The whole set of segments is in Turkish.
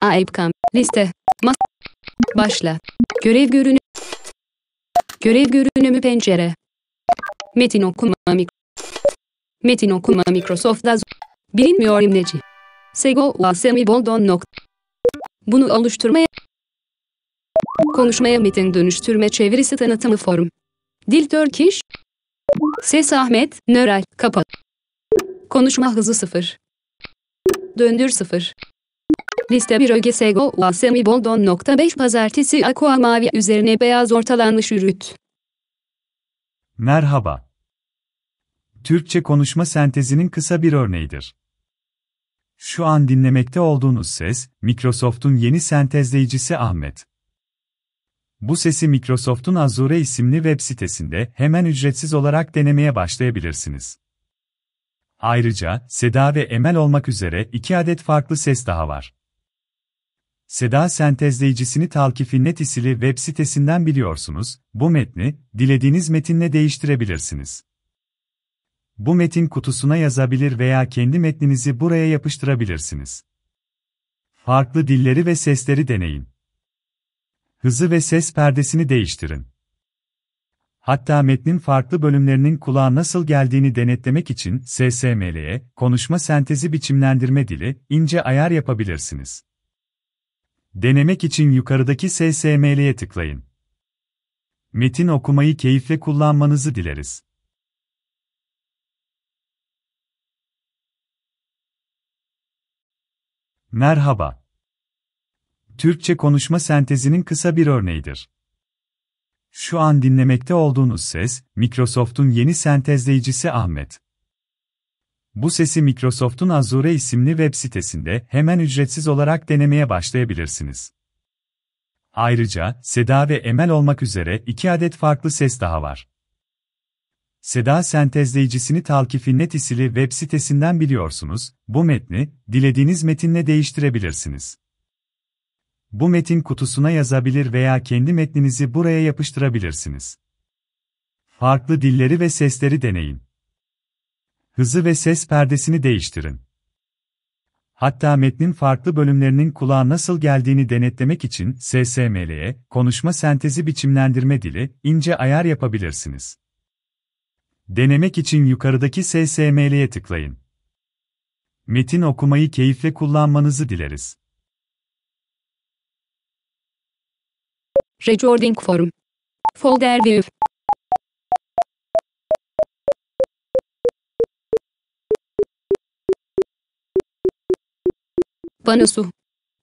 Aipkam. Liste. Mas Başla. Görev görünümü. Görev görünümü pencere. Metin okuma mik Metin okuma Microsoft'da bilinmiyor imleci. Sego Wasemi Boldon nok. Bunu oluşturmaya konuşmaya metin dönüştürme çevirisi tanıtımı form. Dil Turkish. Ses Ahmet, Nöral kapat. Konuşma hızı sıfır. Döndür sıfır. Liste 1 ÖGSGO UASEMI Boldon .5 Pazartesi Aqua Mavi üzerine beyaz ortalanmış ürüt. Merhaba. Türkçe konuşma sentezinin kısa bir örneğidir. Şu an dinlemekte olduğunuz ses, Microsoft'un yeni sentezleyicisi Ahmet. Bu sesi Microsoft'un Azure isimli web sitesinde hemen ücretsiz olarak denemeye başlayabilirsiniz. Ayrıca Seda ve Emel olmak üzere iki adet farklı ses daha var. Seda sentezleyicisini Talkifi Netisili web sitesinden biliyorsunuz, bu metni, dilediğiniz metinle değiştirebilirsiniz. Bu metin kutusuna yazabilir veya kendi metninizi buraya yapıştırabilirsiniz. Farklı dilleri ve sesleri deneyin. Hızı ve ses perdesini değiştirin. Hatta metnin farklı bölümlerinin kulağa nasıl geldiğini denetlemek için SSML'ye, konuşma sentezi biçimlendirme dili, ince ayar yapabilirsiniz. Denemek için yukarıdaki SSML'ye tıklayın. Metin okumayı keyifle kullanmanızı dileriz. Merhaba. Türkçe konuşma sentezinin kısa bir örneğidir. Şu an dinlemekte olduğunuz ses, Microsoft'un yeni sentezleyicisi Ahmet. Bu sesi Microsoft'un Azure isimli web sitesinde hemen ücretsiz olarak denemeye başlayabilirsiniz. Ayrıca Seda ve Emel olmak üzere iki adet farklı ses daha var. Seda sentezleyicisini Talkifi Net isili web sitesinden biliyorsunuz, bu metni, dilediğiniz metinle değiştirebilirsiniz. Bu metin kutusuna yazabilir veya kendi metninizi buraya yapıştırabilirsiniz. Farklı dilleri ve sesleri deneyin hızı ve ses perdesini değiştirin. Hatta metnin farklı bölümlerinin kulağa nasıl geldiğini denetlemek için SSML'ye, konuşma sentezi biçimlendirme dili, ince ayar yapabilirsiniz. Denemek için yukarıdaki SSML'ye tıklayın. Metin okumayı keyifle kullanmanızı dileriz. Recording Forum Folder View panosu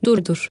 durdur.